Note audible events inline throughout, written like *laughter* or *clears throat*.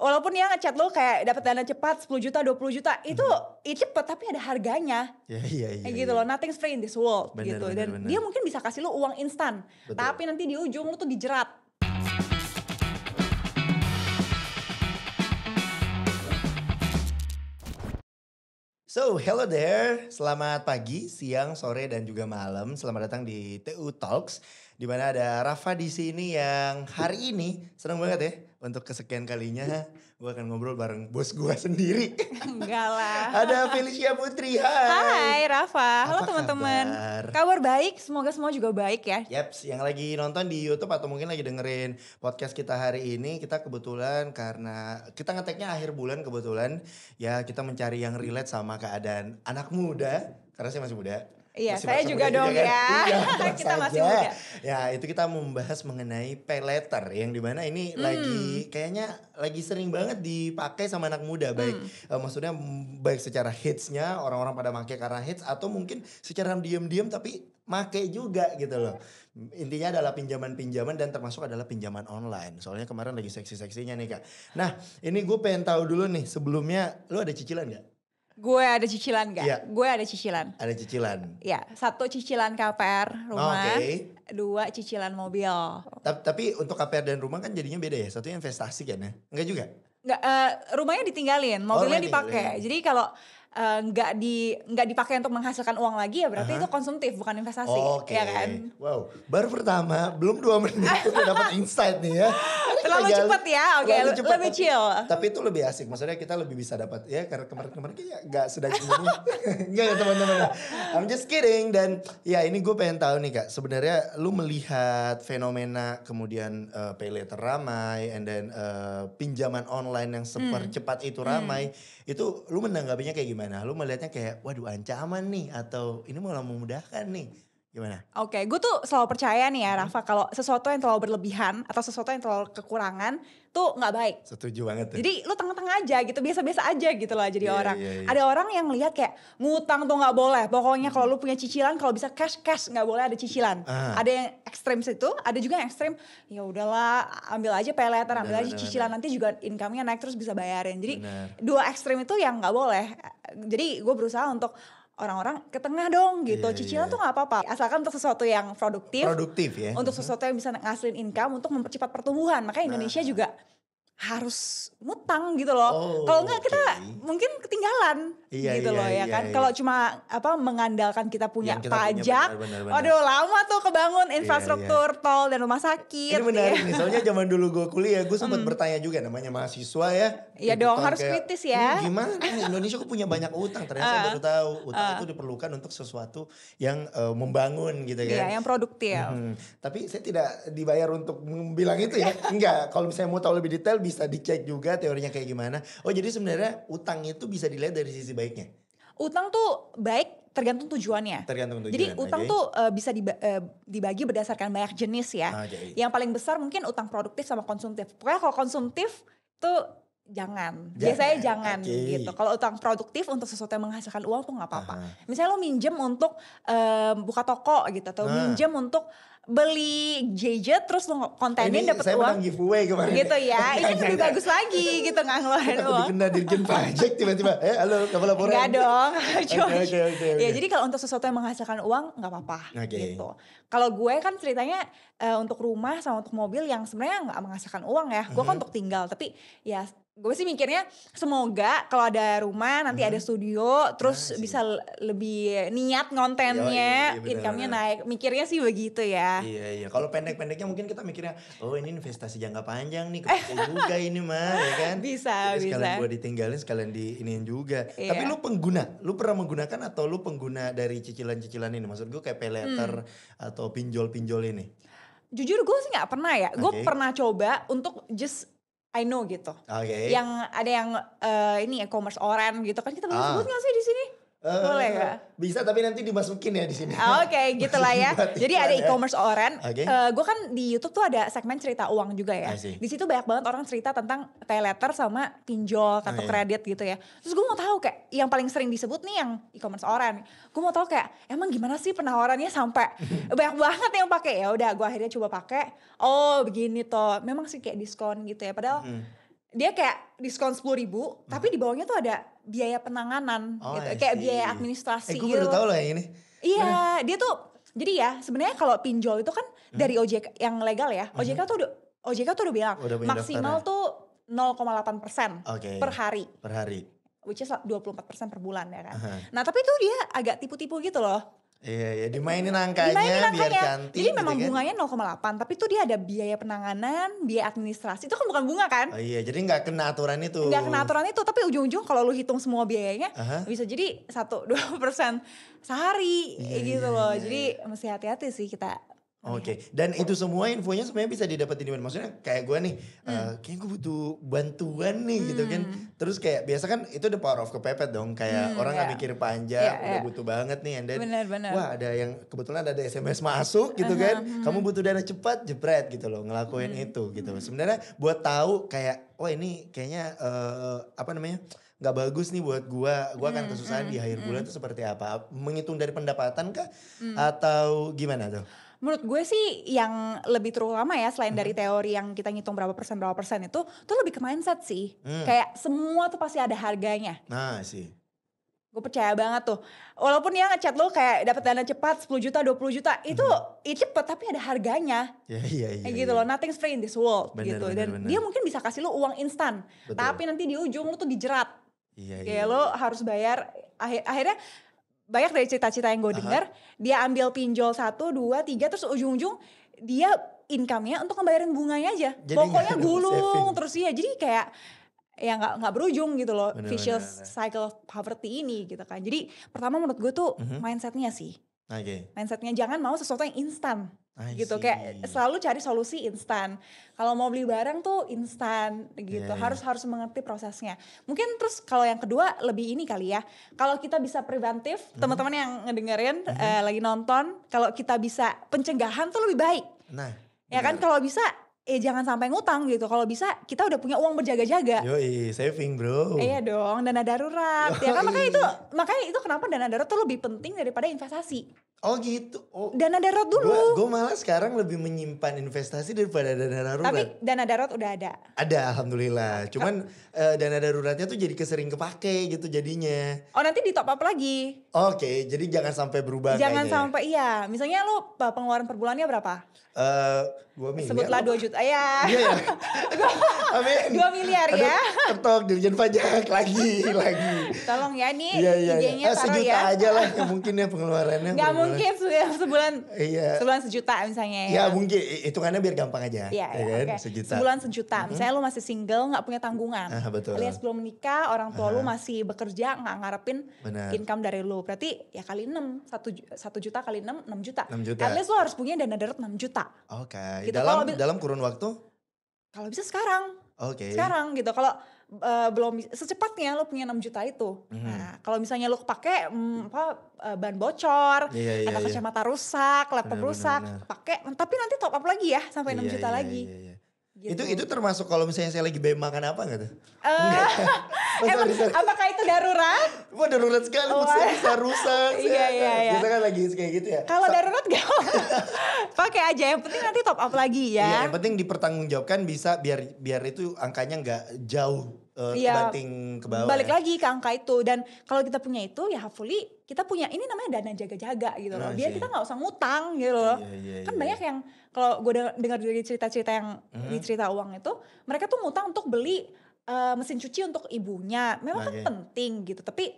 walaupun ya ngechat lo kayak dapat dana cepat 10 juta 20 juta itu hmm. itu cepet tapi ada harganya yeah, yeah, yeah, gitu yeah. loh nothing's free in this world bener, gitu bener, dan bener. dia mungkin bisa kasih lo uang instan tapi nanti di ujung lo tuh dijerat So, hello there. Selamat pagi, siang, sore, dan juga malam. Selamat datang di TU Talks, di mana ada Rafa di sini yang hari ini seneng banget ya untuk kesekian kalinya gue akan ngobrol bareng bos gue sendiri. *laughs* Enggak lah. Ada Felicia Putri. Hai. Hai Rafa. Halo teman-teman. Kabar? kabar baik, semoga semua juga baik ya. Yaps, yang lagi nonton di YouTube atau mungkin lagi dengerin podcast kita hari ini, kita kebetulan karena kita ngeteknya akhir bulan kebetulan ya kita mencari yang relate sama keadaan anak muda karena saya masih muda. Iya, masih saya juga dong juga, gitu kan? ya. *laughs* Iya, kita masih muda. Ya, itu kita membahas mengenai pay letter yang dimana ini hmm. lagi kayaknya lagi sering banget dipakai sama anak muda hmm. baik hmm. uh, maksudnya baik secara hitsnya orang-orang pada make karena hits atau mungkin secara diam-diam tapi make juga gitu loh. Intinya adalah pinjaman-pinjaman dan termasuk adalah pinjaman online. Soalnya kemarin lagi seksi-seksinya nih Kak. Nah, ini gue pengen tahu dulu nih sebelumnya lu ada cicilan gak? Gue ada cicilan gak? ya Gue ada cicilan. Ada cicilan. Ya, satu cicilan KPR rumah. Oh, oke. Okay. Dua cicilan mobil. Ta tapi untuk KPR dan rumah kan jadinya beda ya. Satu investasi kan ya? Enggak juga. Enggak uh, eh, rumahnya ditinggalin, mobilnya oh, dipakai. Ya. Jadi kalau eh, nggak uh, di nggak dipakai untuk menghasilkan uang lagi ya berarti uh -huh. itu konsumtif bukan investasi okay. ya kan wow baru pertama belum dua menit udah *laughs* dapat insight nih ya terlalu agak, cepat ya oke okay. lebih, cepat, lebih tapi, chill tapi itu lebih asik maksudnya kita lebih bisa dapat ya karena kemarin-kemarin kayaknya nggak sedang ini *laughs* nggak ya teman-teman I'm just kidding dan ya ini gue pengen tahu nih kak sebenarnya lu melihat fenomena kemudian uh, eh, pay later ramai and then uh, pinjaman online yang super hmm. cepat itu hmm. ramai hmm. itu lu menanggapinya kayak gimana lu melihatnya kayak waduh ancaman nih atau ini malah memudahkan nih Gimana? Oke, okay. gue tuh selalu percaya nih ya hmm. Rafa kalau sesuatu yang terlalu berlebihan atau sesuatu yang terlalu kekurangan tuh nggak baik. Setuju banget. Ya. Jadi lu tengah-tengah aja gitu, biasa-biasa aja gitu loh jadi yeah, orang. Yeah, yeah. Ada orang yang lihat kayak ngutang tuh nggak boleh. Pokoknya hmm. kalau lu punya cicilan kalau bisa cash cash nggak boleh ada cicilan. Ah. Ada yang ekstrem situ, ada juga yang ekstrem ya udahlah ambil aja pay later, ambil bener, aja bener, cicilan bener. nanti juga income-nya naik terus bisa bayarin. Jadi bener. dua ekstrem itu yang nggak boleh. Jadi gue berusaha untuk orang-orang ke tengah dong gitu. Yeah, Cicilan yeah. tuh nggak apa-apa. Asalkan untuk sesuatu yang produktif. Produktif ya. Untuk sesuatu yang bisa ngasilin income untuk mempercepat pertumbuhan. Makanya nah. Indonesia nah. juga harus ngutang gitu loh. Oh, Kalau enggak okay. kita mungkin ketinggalan iya, gitu iya, loh ya iya, kan. Iya. Kalau cuma apa mengandalkan kita punya kita pajak, punya, benar, benar, aduh lama tuh kebangun iya, infrastruktur iya, iya. tol dan rumah sakit. Ini gitu benar ya. zaman dulu gue kuliah, gue sempat mm. bertanya juga namanya mahasiswa ya. Iya dong, harus kritis ya. gimana? Indonesia kok punya banyak utang. Ternyata uh, baru tahu utang uh. itu diperlukan untuk sesuatu yang uh, membangun gitu iya, kan. Iya, yang produktif. Hmm. Tapi saya tidak dibayar untuk bilang itu ya. *laughs* Enggak, kalau misalnya mau tahu lebih detail bisa dicek juga teorinya kayak gimana. Oh jadi sebenarnya utang itu bisa dilihat dari sisi baiknya. Utang tuh baik tergantung tujuannya. Tergantung tujuan. Jadi utang okay. tuh uh, bisa diba uh, dibagi berdasarkan banyak jenis ya. Ah, okay. Yang paling besar mungkin utang produktif sama konsumtif. Pokoknya kalau konsumtif tuh jangan. jangan. Biasanya jangan okay. gitu. Kalau utang produktif untuk sesuatu yang menghasilkan uang tuh nggak apa-apa. Misalnya lo minjem untuk uh, buka toko gitu atau uh. minjem untuk beli gadget terus lo kontenin dapat uang. giveaway kemarin. Gitu ya. *laughs* Ini lebih bagus lagi gitu nggak ngeluarin uang. Aku dirjen pajak tiba-tiba. Eh halo kamu laporan. Enggak dong. okay, *laughs* *laughs* okay, Ya jadi kalau untuk sesuatu yang menghasilkan uang nggak apa-apa okay. gitu. Kalau gue kan ceritanya uh, untuk rumah sama untuk mobil yang sebenarnya nggak menghasilkan uang ya. Gue uh -huh. kan uh-huh. untuk tinggal tapi ya gue sih mikirnya semoga kalau ada rumah nanti hmm. ada studio nah, terus nah, bisa lebih niat kontennya iya, iya, income-nya naik mikirnya sih begitu ya iya iya kalau pendek-pendeknya mungkin kita mikirnya oh ini investasi jangka panjang nih *laughs* juga ini mah ya kan bisa Jadi bisa sekalian gue ditinggalin sekalian ini juga iya. tapi lu pengguna lu pernah menggunakan atau lu pengguna dari cicilan-cicilan ini maksud gue kayak pay letter hmm. atau pinjol-pinjol ini jujur gue sih nggak pernah ya okay. gue pernah coba untuk just I know gitu. Oke. Okay. Yang ada yang uh, ini e-commerce orang gitu kan kita ah. sebut nggak sih di sini? Uh, Boleh gak? Eh, bisa tapi nanti dimasukin ya di sini. oh, Oke, okay, *laughs* gitulah ya. Jadi ada ya. e-commerce ya. orang Okay. Uh, eh, gue kan di YouTube tuh ada segmen cerita uang juga ya. Di situ banyak banget orang cerita tentang pay letter sama pinjol, kartu oh, iya. kredit gitu ya. Terus gue mau tahu kayak yang paling sering disebut nih yang e-commerce orang Gue mau tahu kayak emang gimana sih penawarannya sampai *laughs* banyak banget yang pakai ya. Udah gue akhirnya coba pakai. Oh, begini toh. Memang sih kayak diskon gitu ya. Padahal hmm dia kayak diskon sepuluh ribu, hmm. tapi di bawahnya tuh ada biaya penanganan, oh, gitu. kayak biaya administrasi. Eh, gue baru gitu. tahu loh yang ini. Iya, hmm. dia tuh jadi ya sebenarnya kalau pinjol itu kan hmm. dari OJK yang legal ya, OJK hmm. tuh udah, OJK tuh udah bilang oh, udah maksimal ya? tuh nol tuh 0,8 persen okay. per hari. Per hari. Which is 24 persen per bulan ya kan. Uh -huh. Nah tapi itu dia agak tipu-tipu gitu loh. Iya, ya dimainin angkanya, dimainin angkanya. biar cantik. Jadi memang gitu kan? bunganya 0,8, tapi itu dia ada biaya penanganan, biaya administrasi. Itu kan bukan bunga kan? Oh iya, jadi nggak kena aturan itu. Nggak kena aturan itu, tapi ujung-ujung kalau lu hitung semua biayanya uh -huh. bisa jadi satu dua persen sehari iya, gitu iya, loh. Iya, iya. Jadi mesti hati-hati sih kita Oh, Oke, okay. Iya. dan itu semua infonya sebenarnya bisa didapetin di mana? Maksudnya kayak gue nih, hmm. uh, kayak gue butuh bantuan nih hmm. gitu kan. Hmm. Terus kayak biasa kan itu the power of kepepet dong. Kayak hmm, orang nggak gak iya. mikir panjang, yeah, udah yeah. butuh banget nih. And then, wah ada yang kebetulan ada SMS masuk gitu uh-huh, kan. Kamu butuh dana cepat, jepret gitu loh. Ngelakuin hmm. itu gitu. Hmm. Sebenarnya buat tahu kayak, wah oh, ini kayaknya uh, apa namanya? nggak bagus nih buat gua gua akan hmm, kesusahan mm, di akhir bulan itu seperti apa menghitung dari pendapatan kah mm. atau gimana tuh menurut gue sih yang lebih terutama ya selain hmm. dari teori yang kita ngitung berapa persen berapa persen itu tuh lebih ke mindset sih. Hmm. Kayak semua tuh pasti ada harganya. Nah, sih. Gue percaya banget tuh. Walaupun ya ngechat lo kayak dapat dana cepat 10 juta, 20 juta, itu hmm. itu cepet tapi ada harganya. Iya, iya, iya. Kayak iya, gitu iya. loh, nothing's free in this world bener, gitu. Bener, Dan bener. dia mungkin bisa kasih lo uang instan, tapi nanti di ujung lo tuh dijerat. Iya, Kayak iya. lo iya. harus bayar akhir akhirnya banyak dari cerita-cerita yang gue dengar dia ambil pinjol satu dua tiga terus ujung-ujung dia income-nya untuk ngebayarin bunganya aja jadi pokoknya gulung terus ya jadi kayak ya nggak nggak berujung gitu loh bener, vicious bener, bener. cycle of poverty ini gitu kan jadi pertama menurut gue tuh uh-huh. mindsetnya sih Okay. Mindsetnya jangan mau sesuatu yang instan. gitu kayak selalu cari solusi instan. Kalau mau beli barang tuh instan gitu. Yeah, Harus harus mengerti prosesnya. Mungkin terus kalau yang kedua lebih ini kali ya. Kalau kita bisa preventif, mm teman-teman yang ngedengerin mm-hmm. uh, lagi nonton, kalau kita bisa pencegahan tuh lebih baik. Nah. Ya kan kalau bisa eh jangan sampai ngutang gitu. Kalau bisa kita udah punya uang berjaga-jaga. Yo, saving bro. Eh, iya dong, dana darurat. Yoi. Ya kan makanya itu makanya itu kenapa dana darurat tuh lebih penting daripada investasi. Oh gitu. Oh. Dana darurat dulu. Gue malah sekarang lebih menyimpan investasi daripada dana darurat. Tapi dana darurat udah ada. Ada alhamdulillah. Cuman uh, dana daruratnya tuh jadi kesering kepake gitu jadinya. Oh nanti di top up lagi. Oke, okay, jadi jangan sampai berubah. Jangan kayaknya. Ya. sampai iya. Misalnya lo eh, pengeluaran per bulannya berapa? Eh, uh, dua miliar. Sebutlah dua juta ya. Iya. iya, iya. *laughs* Amin. Dua miliar ya. ya. Ketok dirjen pajak lagi lagi. Tolong ya nih. Iya iya. iya. Eh, sejuta ya. aja lah mungkin ya pengeluarannya. Gak mungkin mungkin sebulan iya. sebulan sejuta misalnya ya, ya mungkin hitungannya biar gampang aja iya, ya iya, kan okay. sejuta sebulan sejuta mm -hmm. misalnya lo masih single nggak punya tanggungan ah, betul. alias belum menikah orang tua ah. lo masih bekerja nggak ngarepin Bener. income dari lo berarti ya kali enam satu satu juta kali enam enam juta. 6 juta alias lo harus punya dana darurat enam juta oke okay. gitu. dalam kalo, dalam kurun waktu kalau bisa sekarang Oke. Okay. Sekarang gitu. Kalau uh, belum secepatnya lo punya 6 juta itu. Mm Hmm. Nah, kalau misalnya lo pakai mm, apa uh, ban bocor, yeah, yeah, atau kacamata yeah. rusak, laptop bener, rusak, pakai tapi nanti top up lagi ya sampai yeah, 6 juta yeah, lagi. Yeah, yeah, yeah. Gitu. Itu itu termasuk kalau misalnya saya lagi BM makan apa gak tuh? Uh, eh, Enggak. *laughs* oh, sorry, sorry. Apakah itu darurat? Wah darurat sekali, oh. saya bisa rusak. iya, iya, iya. Biasa kan lagi kayak gitu ya. Kalau so, darurat gak *laughs* pakai aja, yang penting nanti top up lagi ya. Iya, yang penting dipertanggungjawabkan bisa biar biar itu angkanya gak jauh uh, ya, banting ke bawah. Balik ya. lagi ke angka itu dan kalau kita punya itu ya hopefully kita punya ini namanya dana jaga-jaga gitu loh. Oh, Biar iya, kita iya. nggak usah ngutang gitu loh. Yeah, yeah, kan yeah. banyak iya. yang kalau gue dengar dari cerita-cerita yang mm-hmm. di cerita uang itu mereka tuh ngutang untuk beli uh, mesin cuci untuk ibunya. Memang okay. kan penting gitu, tapi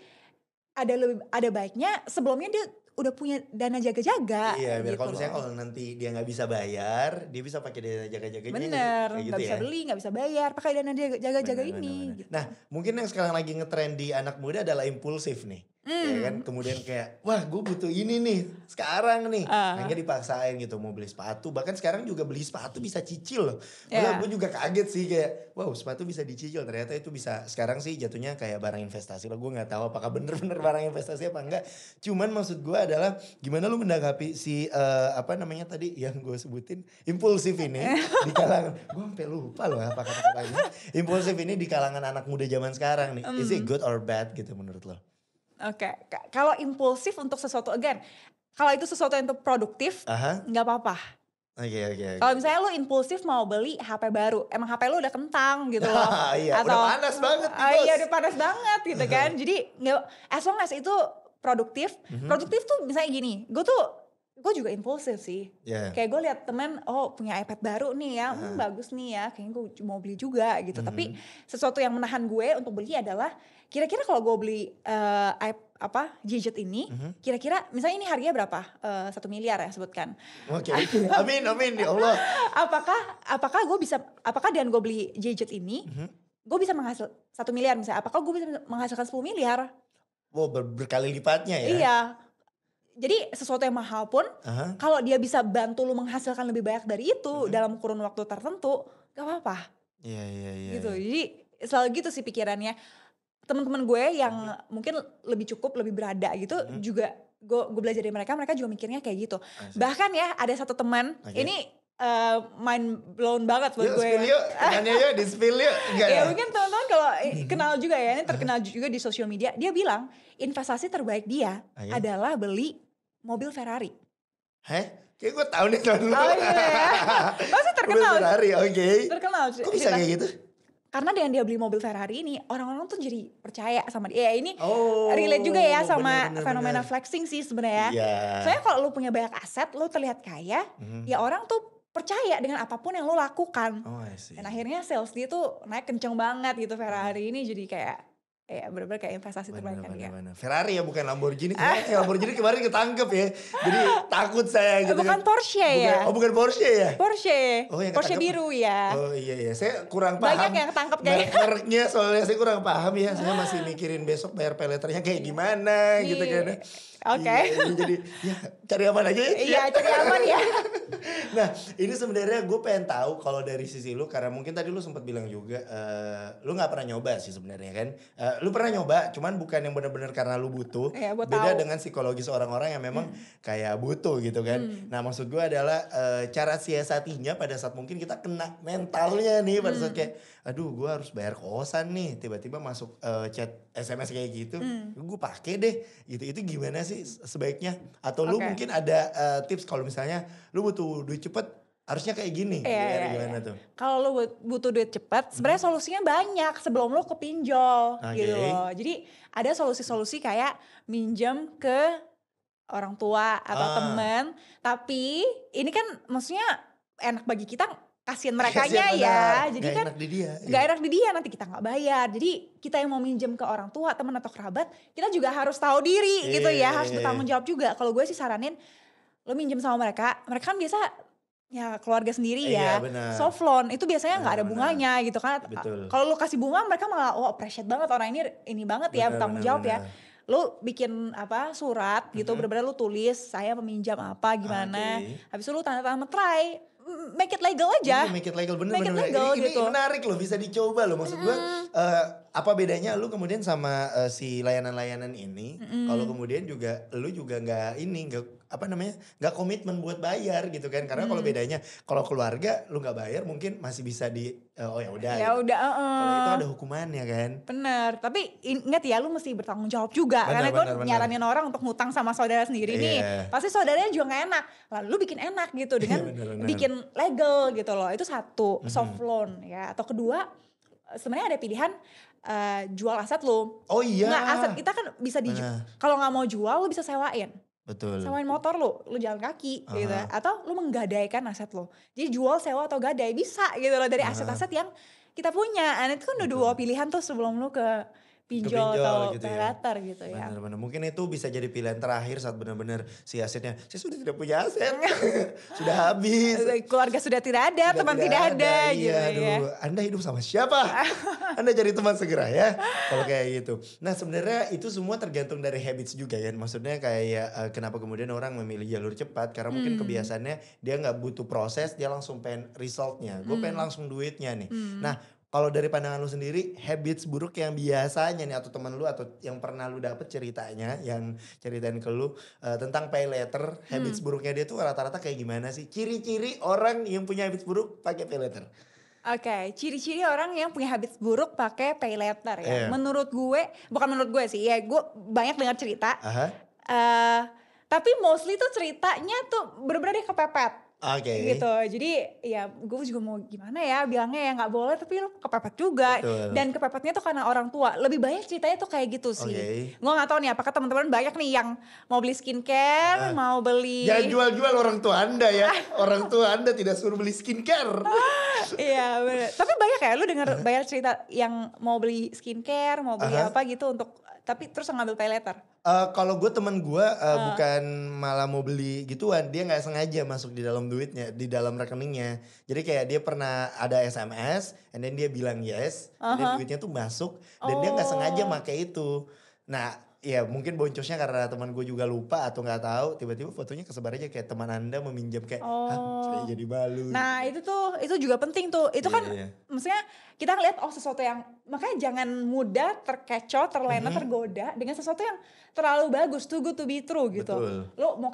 ada lebih ada baiknya sebelumnya dia udah punya dana jaga-jaga. Iya, biar gitu kalau misalnya kalau oh, nanti dia nggak bisa bayar, dia bisa pakai dana jaga-jaganya. Bener, nggak gitu bisa ya. beli, nggak bisa bayar, pakai dana jaga-jaga ini. Bener, bener. Gitu. Nah, mungkin yang sekarang lagi ngetrend di anak muda adalah impulsif nih. Mm. Ya hmm. kan kemudian kayak wah gue butuh ini nih sekarang nih uh. dipaksain gitu mau beli sepatu bahkan sekarang juga beli sepatu bisa cicil loh yeah. gue juga kaget sih kayak wow sepatu bisa dicicil ternyata itu bisa sekarang sih jatuhnya kayak barang investasi lah gue nggak tahu apakah bener-bener barang investasi apa enggak cuman maksud gue adalah gimana lu mendagapi si uh, apa namanya tadi yang gue sebutin impulsif ini *laughs* di kalangan gue sampai lupa loh apa kata ini impulsif ini di kalangan anak muda zaman sekarang nih mm. is it hmm. good or bad gitu menurut lo Oke, okay. kalau impulsif untuk sesuatu again, kalau itu sesuatu yang produktif, nggak apa-apa. Oke okay, oke. Kalau misalnya lo impulsif mau beli HP baru, emang HP lo udah kentang gitu loh. *laughs* iya, Atau, udah panas banget Uh, Iya, udah panas banget gitu kan. Jadi nggak, as long as itu produktif, mm -hmm. produktif tuh misalnya gini, gue tuh gue juga impulsif sih. Yeah. Kayak gue liat temen, oh punya iPad baru nih ya, hmm, bagus nih ya, kayaknya gue mau beli juga gitu. -hmm. Tapi sesuatu yang menahan gue untuk beli adalah, kira-kira kalau gue beli uh, eh, iPad apa gadget ini mhm. kira-kira mm -hmm. misalnya ini harganya berapa eh, satu uh, miliar ya sebutkan oke okay. *laughs* amin amin ya Allah apakah apakah gue bisa apakah dengan gue beli gadget ini mm -hmm. gue bisa menghasil satu miliar misalnya apakah gue bisa menghasilkan 10 miliar wow ber berkali lipatnya ya iya jadi sesuatu yang mahal pun uh-huh. kalau dia bisa bantu lu menghasilkan lebih banyak dari itu uh-huh. dalam kurun waktu tertentu gak apa-apa iya iya iya gitu yeah. jadi selalu gitu sih pikirannya teman-teman gue yang uh-huh. mungkin lebih cukup lebih berada gitu uh-huh. juga gue gue belajar dari mereka mereka juga mikirnya kayak gitu bahkan ya ada satu teman okay. ini Uh, mind blown banget buat ya, gue. Spill yuk, kenalnya yuk, di spill yuk. Ya, ya, mungkin teman-teman kalau eh, kenal juga ya, ini terkenal juga di sosial media. Dia bilang investasi terbaik dia Ayo. Ah, ya? adalah beli mobil Ferrari. Heh? Kayak gue tau nih tahun lu. Oh iya ya. Masih oh, terkenal. Mobil Ferrari, oke. Okay. Terkenal. Kok bisa kayak gitu? Karena dengan dia beli mobil Ferrari ini, orang-orang tuh jadi percaya sama dia. Ya ini oh, relate juga ya sama bener, bener, fenomena bener. flexing sih sebenarnya. Yeah. Iya. Soalnya kalau lu punya banyak aset, lu terlihat kaya, mm -hmm. ya orang tuh percaya dengan apapun yang lo lakukan. Oh, I see. Dan akhirnya sales dia tuh naik kenceng banget gitu Ferrari ini jadi kayak ya benar-benar kayak investasi terbaik kan ya. Ferrari ya bukan Lamborghini. Kemarin, Lamborghini kemarin ketangkep ya. Jadi *laughs* takut saya gitu. Bukan kan. Porsche ya? bukan, ya. Oh bukan Porsche ya. Porsche. Oh, yang Porsche biru ya. Oh iya iya. Saya kurang paham. Banyak yang ketangkep kayaknya. Merknya soalnya saya kurang paham ya. Saya masih *laughs* mikirin besok bayar peleternya kayak gimana gitu kayaknya. Kan ya. Oke. Okay. Iya, jadi ya cari aman aja ya. Iya, cari aman ya. *laughs* nah, ini sebenarnya gue pengen tahu kalau dari sisi lu karena mungkin tadi lu sempat bilang juga uh, lu nggak pernah nyoba sih sebenarnya kan. Uh, lu pernah nyoba, cuman bukan yang benar-benar karena lu butuh. Ya, beda tahu. dengan psikologis orang-orang yang memang hmm. kayak butuh gitu kan. Hmm. Nah, maksud gue adalah uh, cara siasatinya pada saat mungkin kita kena mentalnya nih pada hmm. saat kayak aduh gue harus bayar kosan nih tiba-tiba masuk uh, chat SMS kayak gitu. Hmm. Gue pakai deh. Itu itu gimana sih sih sebaiknya? Atau okay. lu mungkin ada uh, tips kalau misalnya lu butuh duit cepet harusnya kayak gini iya, yeah, yeah, gimana tuh? Kalau lu butuh duit cepet sebenarnya hmm. solusinya banyak sebelum lu ke pinjol okay. gitu Jadi ada solusi-solusi kayak minjem ke orang tua atau ah. temen, tapi ini kan maksudnya enak bagi kita kasihan mereka ya jadi gak kan enak di dia ya. enak di dia nanti kita nggak bayar jadi kita yang mau minjem ke orang tua teman atau kerabat kita juga harus tahu diri yeah, gitu ya harus iya. bertanggung jawab juga kalau gue sih saranin lo minjem sama mereka mereka kan biasa ya keluarga sendiri iya, ya bener. soft loan itu biasanya nggak ada bunganya bener. gitu kan kalau lo kasih bunga mereka malah oh appreciate banget orang ini ini banget bener, ya bertanggung jawab ya lu bikin apa surat gitu mm -hmm. bener-bener lu tulis saya meminjam apa gimana ah, okay. habis itu lu tanda tangan metrai make it legal aja. Iya, make it legal bener make bener. It legal, Ini, gitu. ini menarik loh, bisa dicoba loh. Maksud mm. gue uh, apa bedanya lu kemudian sama uh, si layanan-layanan ini? Mm. Kalau kemudian juga lu juga nggak ini nggak apa namanya nggak komitmen buat bayar gitu kan karena hmm. kalau bedanya kalau keluarga lu nggak bayar mungkin masih bisa di eh, oh ya udah ya gitu. udah uh, uh. kalau itu ada hukumannya kan benar tapi inget ya lu mesti bertanggung jawab juga bener, karena gue nyaranin orang untuk ngutang sama saudara sendiri yeah. nih iya. pasti saudaranya juga gak enak lalu lu bikin enak gitu iya, dengan yeah, bener, bener. bikin legal gitu loh itu satu mhm. soft loan ya atau kedua eh, sebenarnya ada pilihan uh, jual aset lo. Oh iya. Nggak aset kita kan bisa dijual. Nah. Kalau nggak mau jual lo bisa sewain. Betul. Sewain motor lu, lu jalan kaki uh-huh. gitu ya. atau lu menggadaikan aset lu. Jadi jual, sewa atau gadai bisa gitu loh dari aset-aset uh-huh. yang kita punya. Dan nah, itu kan udah dua pilihan tuh sebelum lu ke pinjol, pinjol atau gitu pay ya. gitu ya. Benar-benar. Mungkin itu bisa jadi pilihan terakhir saat benar-benar si asetnya, saya sudah tidak punya aset, *laughs* sudah habis. Keluarga sudah tidak ada, sudah teman tidak, tidak ada, ada gitu iya, gitu ya. Anda hidup sama siapa? *laughs* anda cari teman segera ya, kalau kayak gitu. Nah sebenarnya itu semua tergantung dari habits juga ya. Maksudnya kayak ya, kenapa kemudian orang memilih jalur cepat karena hmm. mungkin kebiasaannya dia nggak butuh proses, dia langsung pengen resultnya. Gue hmm. pengen langsung duitnya nih. Hmm. Nah kalau dari pandangan lu sendiri habits buruk yang biasanya nih atau teman lu atau yang pernah lu dapet ceritanya yang ceritain ke lu uh, tentang pay letter habits hmm. buruknya dia tuh rata-rata kayak gimana sih ciri-ciri orang yang punya habits buruk pakai pay letter Oke, okay, ciri-ciri orang yang punya habits buruk pakai pay letter ya. Yeah. Menurut gue, bukan menurut gue sih, ya gue banyak dengar cerita. Uh -huh. uh, tapi mostly tuh ceritanya tuh bener-bener deh kepepet Oke. Okay. Gitu. Jadi ya gue juga mau gimana ya bilangnya ya nggak boleh tapi lu kepepet juga. Betul. Dan kepepetnya tuh karena orang tua. Lebih banyak ceritanya tuh kayak gitu sih. Okay. Gue nggak tahu nih apakah teman-teman banyak nih yang mau beli skincare, uh, mau beli. Jangan jual-jual orang tua anda ya. *laughs* orang tua anda tidak suruh beli skincare. *laughs* Iya benar. Tapi banyak ya lu dengar banyak cerita yang mau beli skincare, mau beli uh -huh. apa gitu untuk tapi terus ngambil pay letter uh, eh, kalau gue temen gue uh, uh. Ah. bukan malah mau beli gituan dia nggak sengaja masuk di dalam duitnya di dalam rekeningnya jadi kayak dia pernah ada sms and then dia bilang yes uh -huh. dan duitnya tuh masuk dan oh. dia nggak oh. sengaja make itu nah ya mungkin boncosnya karena teman gue juga lupa atau nggak tahu tiba-tiba fotonya kesebar aja kayak teman anda meminjam kayak ah, oh. Hah, jadi balu nah itu tuh itu juga penting tuh itu yeah, kan yeah. maksudnya kita ngeliat oh sesuatu yang makanya jangan mudah terkecoh terlena mm -hmm. tergoda dengan sesuatu yang terlalu bagus tuh good to be true gitu Betul. lo mau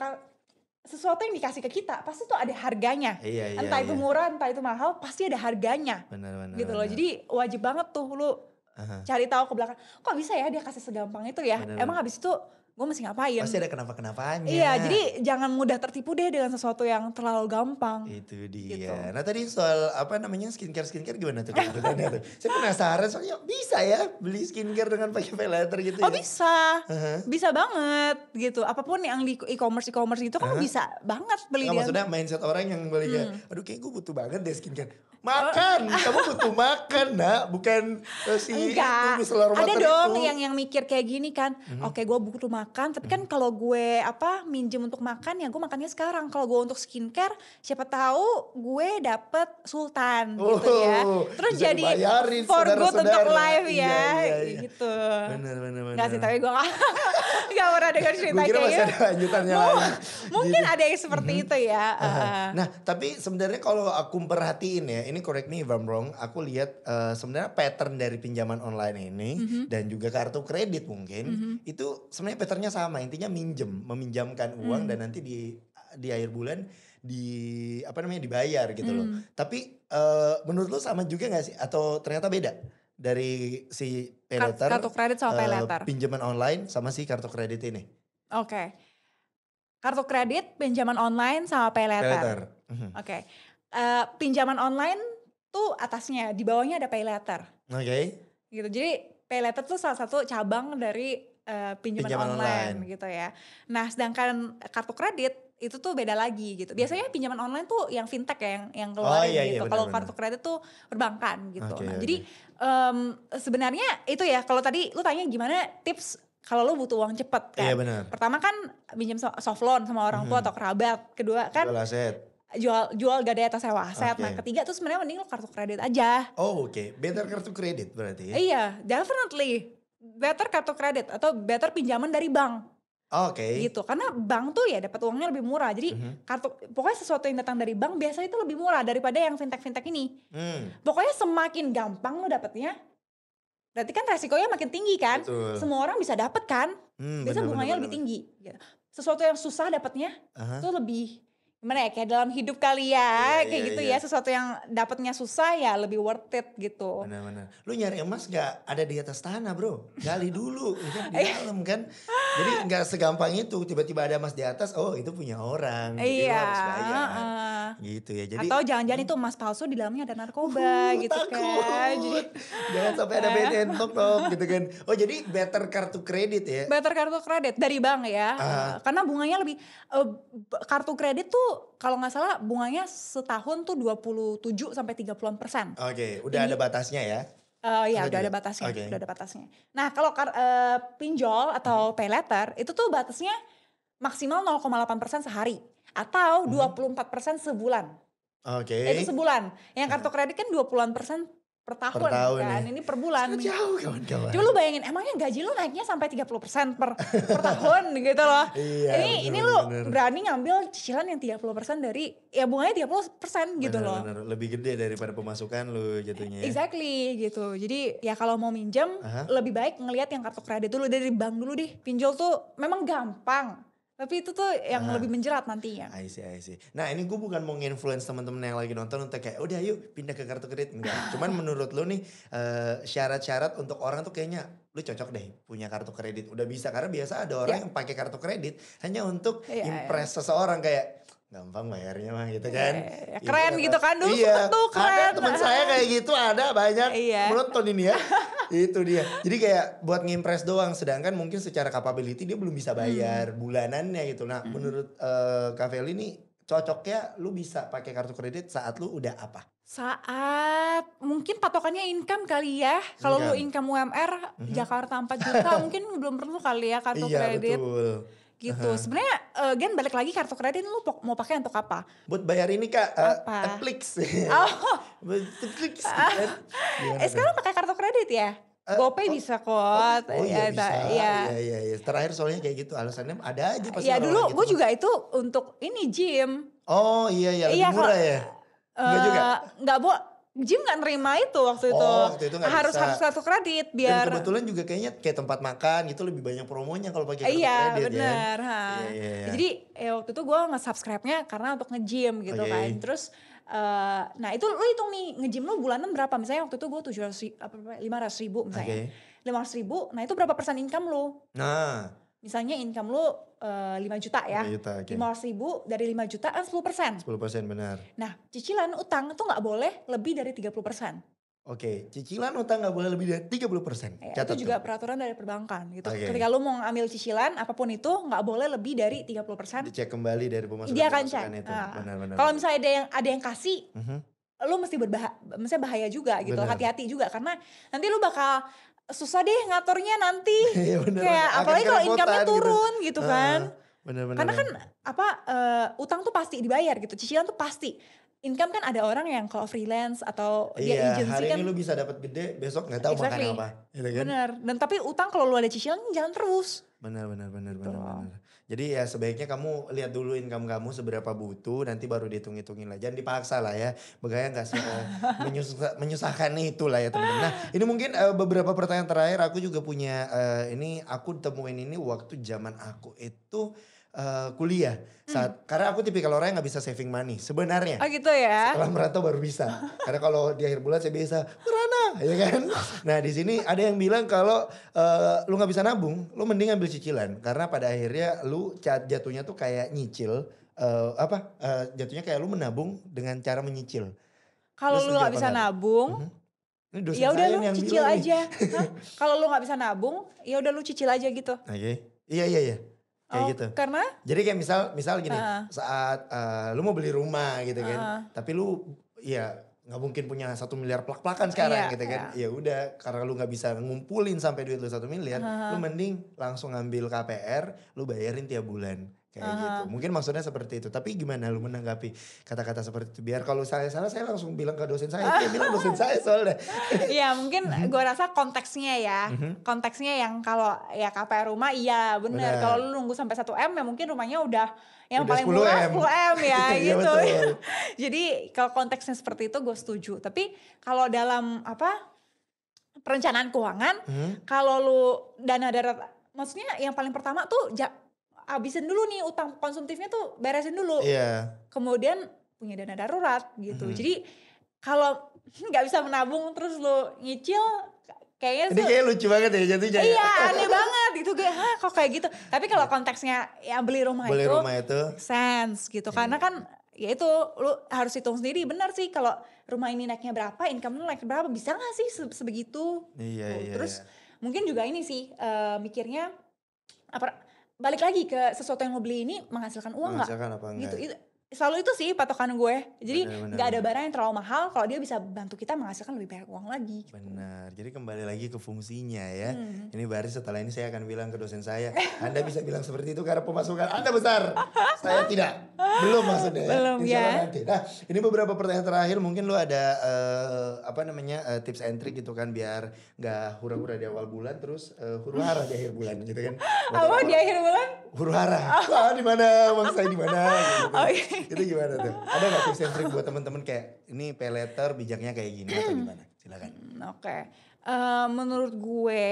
sesuatu yang dikasih ke kita pasti tuh ada harganya. Iya, iya entah iya, itu iya. murah, entah itu mahal, pasti ada harganya. Benar, benar. Gitu loh. Jadi wajib banget tuh lu uh -huh. cari tahu ke belakang kok bisa ya dia kasih segampang itu ya Bener. emang habis itu gue masih ngapain pasti ada kenapa kenapanya iya jadi jangan mudah tertipu deh dengan sesuatu yang terlalu gampang itu dia gitu. nah tadi soal apa namanya skincare skincare gimana tuh tuh gitu kan, gitu. saya penasaran soalnya bisa ya beli skincare dengan pakai pay letter gitu oh, ya? bisa uh-huh. bisa banget gitu apapun yang di e-commerce e-commerce gitu uh-huh. kan bisa banget beli Nggak, dia maksudnya mindset orang yang beli hmm. aduh kayak gue butuh banget deh skincare makan *laughs* kamu butuh makan nak bukan uh, si Enggak. ada dong itu. yang yang mikir kayak gini kan hmm. oke okay, gue butuh makan makan tapi kan hmm. kalau gue apa minjem untuk makan ya gue makannya sekarang kalau gue untuk skincare siapa tahu gue dapet sultan oh, gitu ya oh, terus jadi bayarin, for saudara -saudara. good untuk life ya iya, iya, iya. gitu bener bener bener nggak sih tapi gue gak, *laughs* gak pernah dengar cerita kayak gitu lanjutannya lagi. mungkin jadi, ada yang seperti mm -hmm. itu ya uh eh. -huh. nah tapi sebenarnya kalau aku perhatiin ya ini correct me if I'm wrong aku lihat uh, sebenarnya pattern dari pinjaman online ini mm -hmm. dan juga kartu kredit mungkin mm -hmm. itu sebenarnya pattern karakternya sama intinya minjem meminjamkan uang hmm. dan nanti di di akhir bulan di apa namanya dibayar gitu hmm. loh tapi uh, menurut lo sama juga gak sih atau ternyata beda dari si pay kartu kredit sama eh, pay pinjaman online sama si kartu kredit ini oke okay. kartu kredit pinjaman online sama pay letter, letter. Mhm. oke okay. uh, eh, pinjaman online tuh atasnya di bawahnya ada pay oke okay. gitu jadi pay tuh salah satu cabang dari uh, pinjaman, pinjaman online, online gitu ya. Nah, sedangkan kartu kredit itu tuh beda lagi gitu. Biasanya hmm. pinjaman online tuh yang fintech ya yang yang keluar oh, iya, iya, gitu. Kalau kartu kredit tuh perbankan gitu. Okay, nah, okay. jadi um, sebenarnya itu ya kalau tadi lu tanya gimana tips kalau lu butuh uang cepet kan. Iya, bener. Pertama kan pinjam soft loan sama orang tua hmm. atau kerabat. Kedua kan jual Jual jual ada atas sewa aset. Okay. Nah, ketiga tuh sebenarnya mending lu kartu kredit aja. Oh, oke. Okay. Better kartu kredit berarti ya. Iya, definitely better kartu kredit atau better pinjaman dari bank. Oh, oke. Okay. Gitu. Karena bank tuh ya dapat uangnya lebih murah. Jadi mm-hmm. kartu pokoknya sesuatu yang datang dari bank biasanya itu lebih murah daripada yang fintech-fintech ini. Mm. Pokoknya semakin gampang lo dapetnya, berarti kan resikonya makin tinggi kan. Betul. Semua orang bisa dapet kan. Mm, biasanya bunganya lebih tinggi. Gitu. Sesuatu yang susah dapetnya uh-huh. tuh lebih gimana ya kayak dalam hidup kali ya yeah, iya, kayak yeah, gitu yeah. ya sesuatu yang dapatnya susah ya lebih worth it gitu. mana-mana, Lu nyari emas gak ada di atas tanah bro, gali *laughs* dulu ya kan di eh. dalam kan. Jadi nggak segampang itu tiba-tiba ada emas di atas, oh itu punya orang. Iya. Gitu, harus gitu ya jadi atau jangan-jangan itu emas palsu di dalamnya ada narkoba uh, *laughs* gitu kan. takut. kan jadi, jangan sampai ada bad entok eh. dong gitu kan oh jadi better kartu kredit ya better kartu kredit dari bank ya uh. karena bunganya lebih uh, kartu kredit tuh kalau nggak salah bunganya setahun tuh 27 sampai 30 persen oke okay, udah jadi, ada batasnya ya Uh, ya udah ada batasnya, okay. udah ada batasnya. Nah kalau uh, pinjol atau pay letter itu tuh batasnya maksimal 0,8 persen sehari atau 24% hmm. sebulan. Oke. Okay. Itu sebulan. Yang hmm. kartu kredit kan 20-an persen per tahun, per tahun kan. Ya. Ini per bulan. Sangat jauh kawan-kawan. Coba lu bayangin emangnya gaji lu naiknya sampai 30% per per tahun *laughs* gitu loh. Iya, ini bener, ini lu bener. berani ngambil cicilan yang 30% dari ya bunganya 30% gitu bener, loh. Bener. Lebih gede daripada pemasukan lu jatuhnya. Ya. Exactly gitu. Jadi ya kalau mau minjem Aha. lebih baik ngelihat yang kartu kredit dulu dari bank dulu deh. Pinjol tuh memang gampang tapi itu tuh yang Aha. lebih menjerat nantinya. I see, I see. Nah ini gue bukan mau nge-influence temen-temen yang lagi nonton untuk kayak udah yuk pindah ke kartu kredit. Enggak. *laughs* Cuman menurut lu nih syarat eh, syarat-syarat untuk orang tuh kayaknya lu cocok deh punya kartu kredit. Udah bisa karena biasa ada orang yeah. yang pakai kartu kredit hanya untuk yeah, iya. impress yeah. seseorang kayak gampang bayarnya mah gitu kan. Ya, keren iya, gitu kan dulu iya, tuh keren. Ada teman saya kayak gitu ada banyak iya. menonton ini ya. *laughs* itu dia. Jadi kayak buat ngimpres doang sedangkan mungkin secara capability dia belum bisa bayar hmm. bulanannya gitu. Nah, hmm. menurut uh, eh, ini nih cocoknya lu bisa pakai kartu kredit saat lu udah apa? Saat mungkin patokannya income kali ya. Kalau lu income UMR mm -hmm. Jakarta 4 juta *laughs* mungkin belum perlu kali ya kartu iya, kredit. betul gitu. Uh-huh. Sebenarnya uh, Gen balik lagi kartu kredit lu mau pakai untuk apa? Buat bayar ini Kak, uh, apa? Eh, Netflix. *laughs* *laughs* oh. Netflix. Uh, *laughs* eh, sekarang pakai kartu kredit ya? Uh, GoPay oh, bisa kok. Oh, oh iya bisa. Iya. iya iya iya. Terakhir soalnya kayak gitu alasannya ada aja pasti. Iya dulu gitu. gue juga itu untuk ini gym. Oh iya iya lebih iya, murah kalo, ya. Enggak uh, juga. Enggak bo Jim nggak nerima itu waktu oh, itu. Waktu itu gak harus bisa. harus satu kredit biar. Dan kebetulan juga kayaknya kayak tempat makan gitu lebih banyak promonya kalau pakai kartu iya, kredit. Bener, ya. Ya, benar. ya. Jadi ya waktu itu gue nge-subscribe-nya karena untuk nge-gym gitu okay. kan. Terus uh, nah itu lu hitung nih nge-gym lu bulanan berapa? Misalnya waktu itu gue tujuh ratus lima ratus ribu misalnya. Lima okay. ratus ribu. Nah itu berapa persen income lu? Nah misalnya income lu uh, eh, 5 juta ya. 5 juta, okay. ribu dari 5 juta kan 10 persen. 10 persen benar. Nah cicilan utang itu nggak boleh lebih dari 30 persen. Oke, okay. cicilan utang nggak boleh lebih dari 30 persen. Ya, itu juga tuh. peraturan dari perbankan gitu. Okay. Ketika lu mau ngambil cicilan apapun itu nggak boleh lebih dari 30 persen. Dicek kembali dari pemasukan. Dia akan cek. Itu. Nah. Benar, benar, Kalau misalnya ada yang ada yang kasih, uh mhm. -huh lu mesti berbahaya, mesti bahaya juga gitu, hati-hati juga karena nanti lu bakal susah deh ngaturnya nanti. *laughs* Iya bener. Kayak bener. apalagi kalau income-nya gitu. turun gitu, gitu kan. Uh, bener, bener, Karena kan apa uh, utang tuh pasti dibayar gitu, cicilan tuh pasti income kan ada orang yang kalau freelance atau iya, dia agency hari kan. Hari ini lu bisa dapat gede, besok nggak tahu exactly. makan apa. Gitu kan? Benar. Dan tapi utang kalau lu ada cicilan jangan terus. Benar, benar, benar, benar, gitu. benar. Jadi ya sebaiknya kamu lihat dulu income kamu seberapa butuh, nanti baru dihitung-hitungin lah. Jangan dipaksa lah ya. Begaya nggak sih eh, *laughs* menyusah, menyusahkan itu lah ya teman-teman. Nah ini mungkin uh, beberapa pertanyaan terakhir aku juga punya. Uh, ini aku temuin ini waktu zaman aku itu uh, kuliah saat hmm. karena aku tipikal orang yang nggak bisa saving money sebenarnya. Oh gitu ya. Setelah merantau baru bisa. *laughs* karena kalau di akhir bulan saya bisa merana, ya kan. Nah di sini ada yang bilang kalau uh, lu nggak bisa nabung, lu mending ambil cicilan karena pada akhirnya lu cat jatuhnya tuh kayak nyicil uh, apa uh, jatuhnya kayak lu menabung dengan cara menyicil. Kalau lu nggak bisa nabung, uh mm-hmm. -huh. Ya udah lu cicil aja. *laughs* Kalau lu nggak bisa nabung, ya udah lu cicil aja gitu. Oke. Okay. Iya iya iya. Kayak oh, gitu. Karena? Jadi kayak misal misal gini, uh. saat uh, lu mau beli rumah gitu kan, tapi lu ya nggak mungkin punya satu miliar plak-plakan sekarang yeah, gitu kan. Yeah. Ya udah, karena lu nggak bisa ngumpulin sampai duit lu satu miliar, uh. lu mending langsung ngambil KPR, lu bayarin tiap bulan kayak uh -huh. gitu. Mungkin maksudnya seperti itu. Tapi gimana lu menanggapi kata-kata seperti itu? Biar kalau saya salah saya langsung bilang ke dosen saya. bilang dosen saya soalnya. *laughs* Iya, mungkin mhm. gue rasa konteksnya ya. Mhm. konteksnya yang kalau ya KPR rumah iya bener. bener. Kalau lu nunggu sampai 1 M ya mungkin rumahnya udah yang udah paling 10 murah M. 10 M ya *laughs* iya, gitu. Ya, *laughs* Jadi kalau konteksnya seperti itu gue setuju. Tapi kalau dalam apa perencanaan keuangan, hmm? kalau lu dana darat maksudnya yang paling pertama tuh abisin dulu nih utang konsumtifnya tuh beresin dulu. Iya. Kemudian punya dana darurat gitu. Hmm. Jadi kalau *laughs* nggak bisa menabung terus lu nyicil kayaknya Ini kayak lucu banget ya jatuhnya. Ya. Iya, *laughs* aneh banget gitu gue. Hah, kok kayak gitu. Tapi kalau iya. konteksnya ya beli rumah beli itu rumah itu sense gitu. Yeah. Karena iya. kan ya itu lu harus hitung sendiri benar sih kalau rumah ini naiknya berapa, income lu naik berapa, bisa gak sih sebegitu? Iya, oh, iya. Terus yeah. mungkin juga ini sih uh, mikirnya apa balik lagi ke sesuatu yang lo beli ini menghasilkan uang nggak? Menghasilkan gak? apa enggak? Gitu, ya. itu selalu itu sih patokan gue. Jadi nggak ada barang yang terlalu mahal kalau dia bisa bantu kita menghasilkan lebih banyak uang lagi. Gitu. Benar. Jadi kembali lagi ke fungsinya ya. Hmm. Ini baris setelah ini saya akan bilang ke dosen saya, *laughs* Anda bisa bilang seperti itu karena pemasukan Anda besar. *laughs* saya tidak. Belum maksudnya. Ya. Belum ya. Nanti. Nah, ini beberapa pertanyaan terakhir mungkin lo ada uh, apa namanya uh, tips and trick gitu kan biar nggak hura-hura di awal bulan terus uh, huru-hara di akhir bulan gitu kan. *laughs* Apa di akhir bulan? Huru-hara. Oh. Ah, di mana saya di mana gitu. Oh, iya. *laughs* itu gimana tuh? Ada gak tips and trick buat temen-temen kayak ini pay letter bijaknya kayak gini atau gimana? Silakan. Hmm, oke. Okay. Uh, eh, menurut gue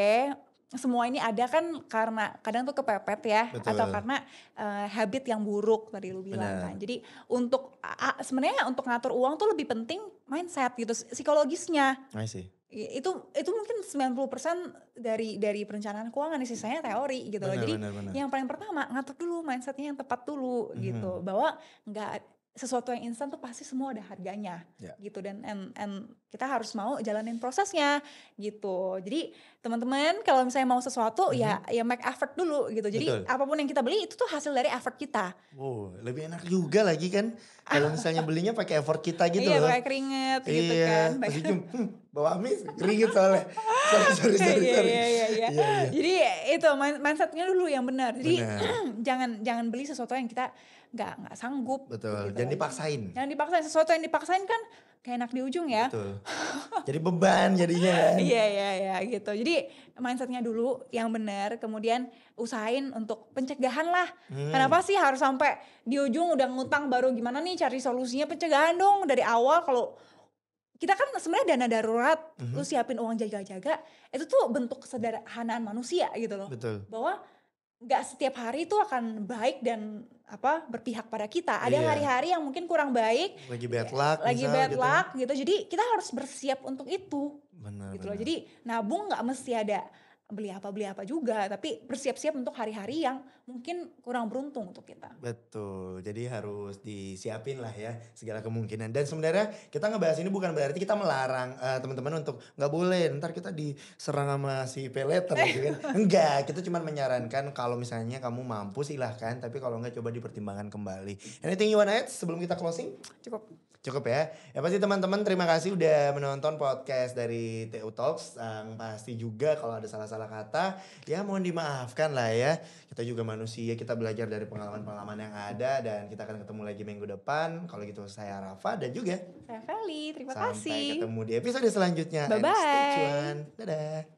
semua ini ada kan karena kadang tuh kepepet ya Betul. atau karena uh, habit yang buruk tadi lu bilang kan. Benar. kan. Jadi untuk uh, sebenarnya untuk ngatur uang tuh lebih penting mindset gitu psikologisnya. I see itu itu mungkin 90% dari dari perencanaan keuangan sisanya teori gitu loh. Jadi bener, bener. yang paling pertama ngatur dulu mindsetnya yang tepat dulu mm -hmm. gitu. Bahwa enggak sesuatu yang instan tuh pasti semua ada harganya yeah. gitu dan and, and kita harus mau jalanin prosesnya gitu jadi teman-teman kalau misalnya mau sesuatu mm -hmm. ya ya make effort dulu gitu jadi apapun yang kita beli itu tuh hasil dari effort kita wow lebih enak juga lagi kan kalau misalnya belinya pakai effort kita gitu iya, loh pakai keringet gitu iya, gitu kan pakai hmm, bawa amis keringet soalnya sorry sorry sorry, iya, sorry. Iya, iya, iya. iya, iya. jadi itu mindsetnya dulu yang benar jadi benar. *clears throat* jangan jangan beli sesuatu yang kita nggak nggak sanggup. Betul. Gitu Jangan dipaksain. Jangan dipaksain sesuatu yang dipaksain kan kayak enak di ujung ya. Betul. *laughs* Jadi beban jadinya. Kan. iya iya iya gitu. Jadi mindsetnya dulu yang benar, kemudian usahain untuk pencegahan lah. Hmm. Kenapa sih harus sampai di ujung udah ngutang baru gimana nih cari solusinya pencegahan dong dari awal kalau kita kan sebenarnya dana darurat, mm -hmm. lu siapin uang jaga-jaga, itu tuh bentuk kesederhanaan manusia gitu loh. Betul. Bahwa nggak setiap hari itu akan baik dan apa berpihak pada kita. Ada iya. hari-hari yang mungkin kurang baik, lagi bad luck, lagi bad gitu. luck gitu. Jadi kita harus bersiap untuk itu. Benar. Gitu loh. Jadi nabung nggak mesti ada beli apa beli apa juga tapi bersiap-siap untuk hari-hari yang mungkin kurang beruntung untuk kita betul jadi harus disiapin lah ya segala kemungkinan dan sebenarnya kita ngebahas ini bukan berarti kita melarang uh, teman-teman untuk nggak boleh ntar kita diserang sama si peleter gitu kan *laughs* enggak kita cuma menyarankan kalau misalnya kamu mampu silahkan tapi kalau nggak coba dipertimbangkan kembali anything you wanna add sebelum kita closing cukup Cukup ya. Ya pasti teman-teman terima kasih udah menonton podcast dari TU Talks. Yang pasti juga kalau ada salah-salah kata ya mohon dimaafkan lah ya. Kita juga manusia, kita belajar dari pengalaman-pengalaman yang ada dan kita akan ketemu lagi minggu depan. Kalau gitu saya Rafa dan juga saya Feli. Terima Sampai kasih. Sampai ketemu di episode selanjutnya. Bye bye. Dadah.